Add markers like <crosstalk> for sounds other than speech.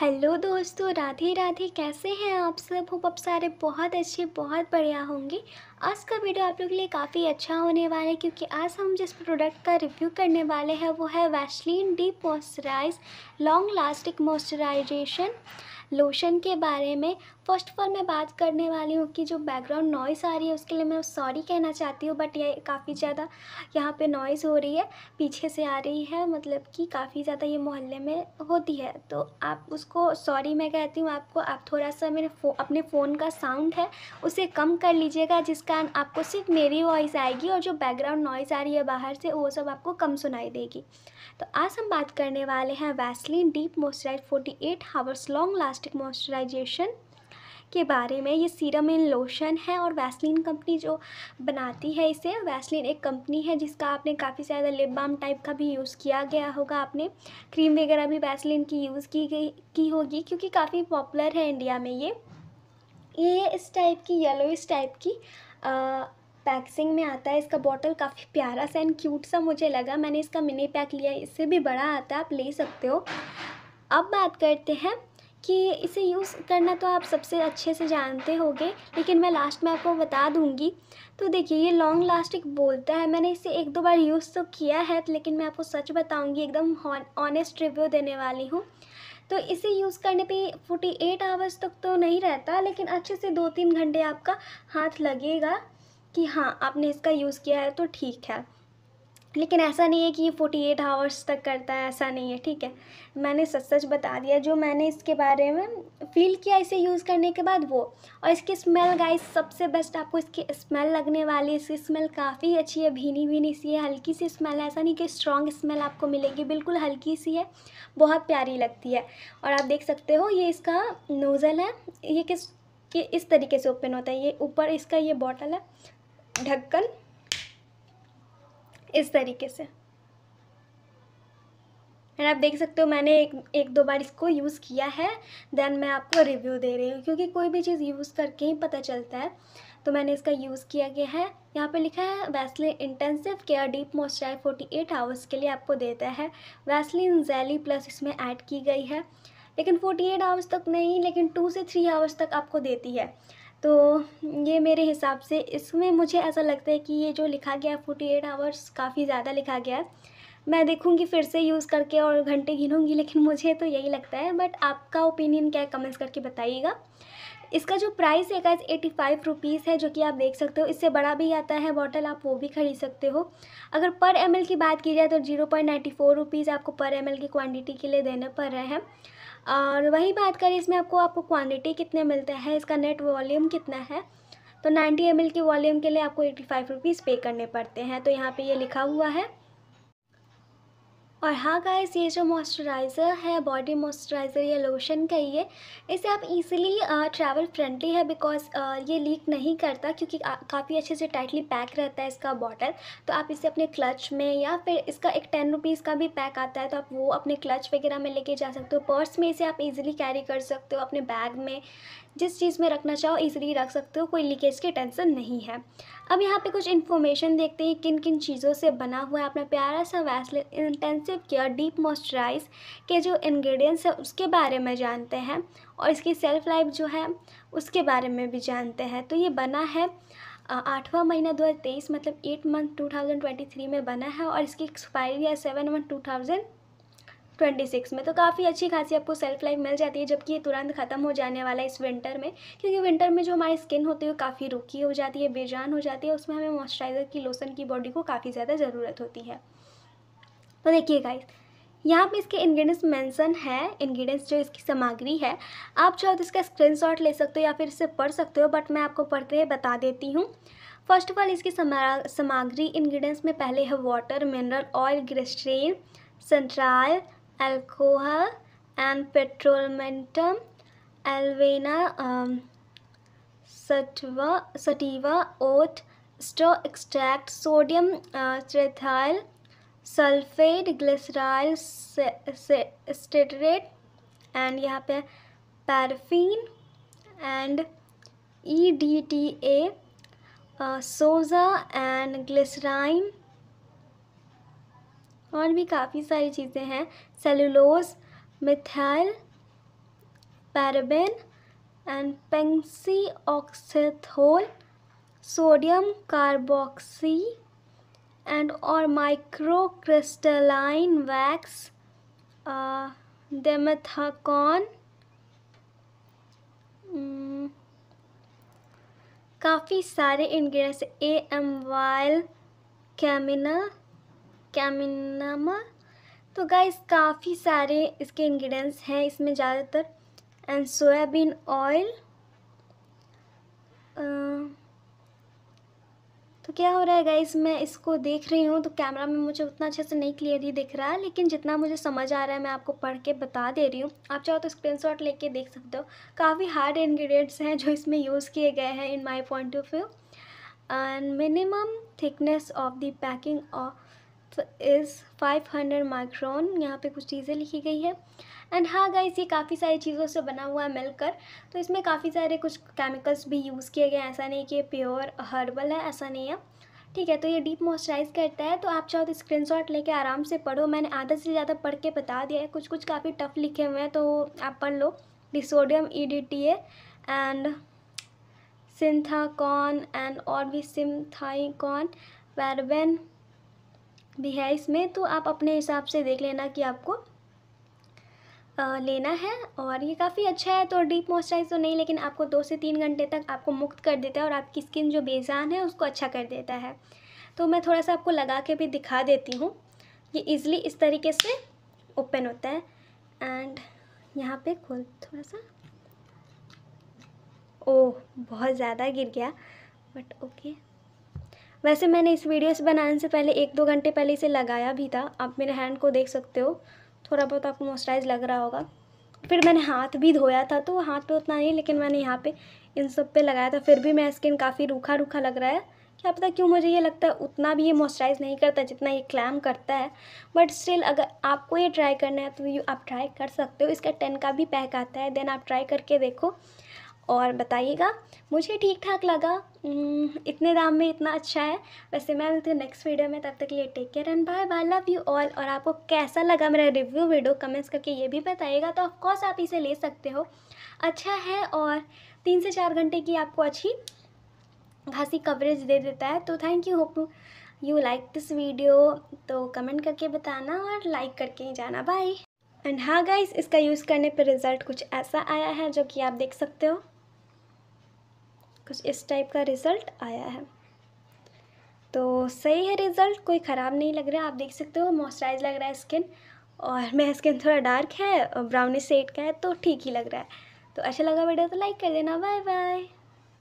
hello दोस्तों राधे राधे कैसे हैं आप सब होप आप सारे बहुत अच्छे बहुत बढ़िया होंगे आज का वीडियो आप लोग के लिए काफ़ी अच्छा होने वाला है क्योंकि आज हम जिस प्रोडक्ट का रिव्यू करने वाले हैं वो है Vaseline deep moisturise long lasting moisturisation lotion के बारे में फ़र्स्ट ऑफ़ ऑल मैं बात करने वाली हूँ कि जो बैकग्राउंड नॉइस आ रही है उसके लिए मैं सॉरी कहना चाहती हूँ बट ये काफ़ी ज़्यादा यहाँ पे नॉइज़ हो रही है पीछे से आ रही है मतलब कि काफ़ी ज़्यादा ये मोहल्ले में होती है तो आप उसको सॉरी मैं कहती हूँ आपको आप थोड़ा सा मेरे फो, अपने फ़ोन का साउंड है उसे कम कर लीजिएगा जिस कारण आपको सिर्फ मेरी वॉइस आएगी और जो बैकग्राउंड नॉइज़ आ रही है बाहर से वो सब आपको कम सुनाई देगी तो आज हम बात करने वाले हैं Vaseline deep moisturise forty eight hours long last elastic moisturisation के बारे में ये सीरम इन लोशन है और वैसलिन कंपनी जो बनाती है इसे वैसलिन एक कंपनी है जिसका आपने काफ़ी ज़्यादा लिप बाम टाइप का भी यूज़ किया गया होगा आपने क्रीम वगैरह भी वैसलिन की यूज़ की गई की होगी क्योंकि काफ़ी पॉपुलर है इंडिया में ये ये इस टाइप की येलो इस टाइप की आ, पैक्सिंग में आता है इसका बॉटल काफ़ी प्यारा सा एंड क्यूट सा मुझे लगा मैंने इसका मिनी पैक लिया इससे भी बड़ा आता है आप ले सकते हो अब बात करते हैं कि इसे यूज़ करना तो आप सबसे अच्छे से जानते होंगे लेकिन मैं लास्ट में आपको बता दूंगी तो देखिए ये लॉन्ग लास्टिक बोलता है मैंने इसे एक दो बार यूज़ तो किया है लेकिन मैं आपको सच बताऊंगी एकदम ऑनेस्ट रिव्यू देने वाली हूँ तो इसे यूज़ करने पे 48 एट आवर्स तक तो नहीं रहता लेकिन अच्छे से दो तीन घंटे आपका हाथ लगेगा कि हाँ आपने इसका यूज़ किया है तो ठीक है लेकिन ऐसा नहीं है कि ये फोर्टी एट आवर्स तक करता है ऐसा नहीं है ठीक है मैंने सच सच बता दिया जो मैंने इसके बारे में फील किया इसे यूज़ करने के बाद वो और इसकी स्मेल गाइस सबसे बेस्ट आपको इसकी स्मेल लगने वाली है इसकी स्मेल काफ़ी अच्छी है भीनी भीनी सी है हल्की सी स्मेल है ऐसा नहीं कि स्ट्रॉन्ग स्मेल आपको मिलेगी बिल्कुल हल्की सी है बहुत प्यारी लगती है और आप देख सकते हो ये इसका नोज़ल है ये किस कि इस तरीके से ओपन होता है ये ऊपर इसका ये बॉटल है ढक्कन इस तरीके से एंड आप देख सकते हो मैंने एक एक दो बार इसको यूज़ किया है देन मैं आपको रिव्यू दे रही हूँ क्योंकि कोई भी चीज़ यूज़ करके ही पता चलता है तो मैंने इसका यूज़ किया गया है यहाँ पे लिखा है Vaseline intensive care deep moisturise eight hours के लिए आपको देता है वैसलिन जैली प्लस इसमें ऐड की गई है लेकिन फोर्टी एट आवर्स तक नहीं लेकिन टू से थ्री आवर्स तक आपको देती है तो ये मेरे हिसाब से इसमें मुझे ऐसा लगता है कि ये जो लिखा गया है फोर्टी एट आवर्स काफ़ी ज़्यादा लिखा गया है मैं देखूँगी फिर से यूज़ करके और घंटे गिनूंगी लेकिन मुझे तो यही लगता है बट आपका ओपिनियन क्या है कमेंट्स करके बताइएगा इसका जो प्राइस है गाइस एटी फाइव रुपीज़ है जो कि आप देख सकते हो इससे बड़ा भी आता है बॉटल आप वो भी खरीद सकते हो अगर पर एम की बात की जाए तो zero point ninety four rupees आपको पर एम की क्वान्टिटी के लिए देने पड़ रहे हैं और वही बात करें इसमें आपको आपको क्वांटिटी कितने मिलते हैं इसका नेट वॉल्यूम कितना है तो 90 एम की वॉल्यूम के लिए आपको 85 फाइव रुपीज़ पे करने पड़ते हैं तो यहाँ पे ये लिखा हुआ है और हाँ गाइस ये जो मॉइस्चराइज़र है बॉडी मॉइस्चराइज़र या लोशन का ये इसे आप इजीली ट्रैवल फ्रेंडली है बिकॉज ये लीक नहीं करता क्योंकि काफ़ी अच्छे से टाइटली पैक रहता है इसका बॉटल तो आप इसे अपने क्लच में या फिर इसका एक टेन रुपीज़ का भी पैक आता है तो आप वो अपने क्लच वगैरह में लेके जा सकते हो पर्स में इसे आप ईज़िली कैरी कर सकते हो अपने बैग में जिस चीज़ में रखना चाहो ईजिली रख सकते हो कोई लीकेज की टेंसन नहीं है अब यहाँ पर कुछ इन्फॉर्मेशन देखते हैं किन किन चीज़ों से बना हुआ है अपना प्यारा सा Vaseline intensive exclusive care deep moisturise के जो इन्ग्रीडियंट्स हैं उसके बारे में जानते हैं और इसकी सेल्फ लाइफ जो है उसके बारे में भी जानते हैं तो ये बना है आठवां महीना 2023 मतलब एट मंथ 2023 में बना है और इसकी एक्सपायरी है सेवन मंथ 2026 में तो काफ़ी अच्छी खासी आपको सेल्फ लाइफ मिल जाती है जबकि ये तुरंत ख़त्म हो जाने वाला है इस विंटर में क्योंकि विंटर में जो हमारी स्किन होती है वो काफ़ी रुखी हो जाती है बेजान हो जाती है उसमें हमें मॉइस्चराइज़र की लोशन की बॉडी को काफ़ी ज़्यादा ज़रूरत होती है तो देखिए गाइस यहाँ पे इसके इंग्रेडिएंट्स मेंशन है इंग्रेडिएंट्स जो इसकी सामग्री है आप चाहो तो इसका स्क्रीनशॉट ले सकते हो या फिर इसे पढ़ सकते हो बट मैं आपको पढ़ के बता देती हूँ फर्स्ट ऑफ ऑल इसकी सामग्री इंग्रेडिएंट्स में पहले है water mineral oil glycerin cetearyl alcohol and petrolatum avena sativa sativa oat straw extract sodium triethyl sulfate glyceryl stearate and यहाँ पे paraffin and E D T A soja and glycerin और भी काफ़ी सारी चीज़ें हैं cellulose methyl paraben and phenoxyethanol sodium carboxy and और micro crystalline wax dimethicone काफ़ी सारे इन्ग्रीडियंट्स ए एम वाइल कैमिनल कैमिनम तो गाइस काफ़ी सारे इसके इन्ग्रीडियंट्स हैं इसमें ज़्यादातर एंड सोयाबीन ऑयल तो क्या हो रहा है गाइस मैं इसको देख रही हूँ तो कैमरा में मुझे उतना अच्छे से नहीं क्लियरली दिख रहा है लेकिन जितना मुझे समझ आ रहा है मैं आपको पढ़ के बता दे रही हूँ आप चाहो तो स्क्रीनशॉट लेके देख सकते हो काफ़ी हार्ड इन्ग्रीडियंट्स हैं जो इसमें यूज़ किए गए हैं in my point of view and minimum thickness of the packing of is hundred micron यहाँ पर कुछ चीज़ें लिखी गई है एंड हाँ गाइस ये काफ़ी सारी चीज़ों से बना हुआ है मिलकर तो इसमें काफ़ी सारे कुछ केमिकल्स भी यूज़ किए गए हैं ऐसा नहीं कि प्योर हर्बल है ऐसा नहीं है ठीक है तो ये डीप मॉइस्चराइज करता है तो आप चाहो तो शॉट लेके आराम से पढ़ो मैंने आधा से ज़्यादा पढ़ के बता दिया है कुछ कुछ काफ़ी टफ लिखे हुए हैं तो आप पढ़ लो disodium E D T A and simethicone and और भी सिमथाइकॉन पैरबेन भी है इसमें तो आप अपने हिसाब से देख लेना कि आपको लेना है और ये काफ़ी अच्छा है तो डीप मॉइस्चराइज तो नहीं लेकिन आपको दो से तीन घंटे तक आपको मुक्त कर देता है और आपकी स्किन जो बेजान है उसको अच्छा कर देता है तो मैं थोड़ा सा आपको लगा के भी दिखा देती हूँ ये इज़िली इस तरीके से ओपन होता है एंड यहाँ पे खोल थोड़ा सा ओह बहुत ज़्यादा गिर गया बट ओके वैसे मैंने इस वीडियो से बनाने से पहले एक दो घंटे पहले इसे लगाया भी था आप मेरे हैंड को देख सकते हो थोड़ा बहुत आपको मॉइस्चराइज लग रहा होगा फिर मैंने हाथ भी धोया था तो हाथ पे तो उतना नहीं लेकिन मैंने यहाँ पे इन सब पे लगाया था फिर भी मेरा स्किन काफ़ी रूखा रूखा लग रहा है क्या पता क्यों मुझे ये लगता है उतना भी ये मॉइस्चराइज नहीं करता जितना ये क्लैम करता है बट स्टिल अगर आपको ये ट्राई करना है तो यू आप ट्राई कर सकते हो इसका टेन का भी पैक आता है देन आप ट्राई करके देखो और बताइएगा मुझे ठीक ठाक लगा इतने दाम में इतना अच्छा है वैसे मैं मिलती हूँ नेक्स्ट वीडियो में तब तक के लिए take care and bye bye love you all और आपको कैसा लगा मेरा रिव्यू वीडियो कमेंट्स करके ये भी बताइएगा तो ऑफकोर्स आप इसे ले सकते हो अच्छा है और तीन से चार घंटे की आपको अच्छी खासी कवरेज दे देता है तो thank you hope you like this video तो कमेंट करके बताना और लाइक करके ही जाना बाय एंड हाँ गाइस इसका यूज़ करने पर रिज़ल्ट कुछ ऐसा आया है जो कि आप देख सकते हो कुछ इस टाइप का रिज़ल्ट आया है तो सही है रिज़ल्ट कोई ख़राब नहीं लग रहा आप देख सकते हो मॉइस्चराइज लग रहा है स्किन और <laughs> मेरा स्किन थोड़ा डार्क है ब्राउनिश सेड का है तो ठीक ही लग रहा है तो अच्छा लगा वीडियो तो लाइक कर देना बाय बाय